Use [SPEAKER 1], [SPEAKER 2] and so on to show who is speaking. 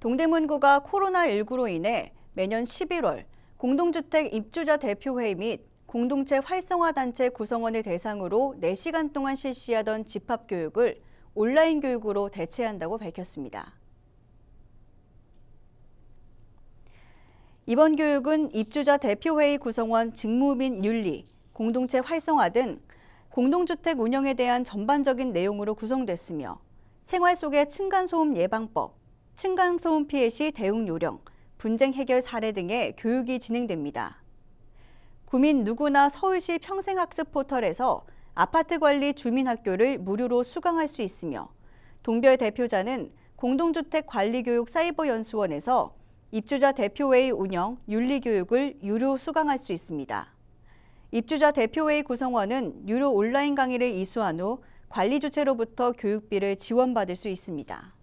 [SPEAKER 1] 동대문구가 코로나19로 인해 매년 11월 공동주택 입주자 대표회의 및 공동체 활성화단체 구성원을 대상으로 4시간 동안 실시하던 집합교육을 온라인 교육으로 대체한다고 밝혔습니다. 이번 교육은 입주자 대표회의 구성원 직무 및 윤리, 공동체 활성화 등 공동주택 운영에 대한 전반적인 내용으로 구성됐으며 생활 속의 층간소음 예방법, 층간소음 피해 시 대응 요령, 분쟁 해결 사례 등의 교육이 진행됩니다. 구민 누구나 서울시 평생학습 포털에서 아파트 관리 주민학교를 무료로 수강할 수 있으며 동별 대표자는 공동주택 관리교육 사이버 연수원에서 입주자 대표회의 운영, 윤리교육을 유료 수강할 수 있습니다. 입주자 대표회의 구성원은 유료 온라인 강의를 이수한 후 관리 주체로부터 교육비를 지원받을 수 있습니다.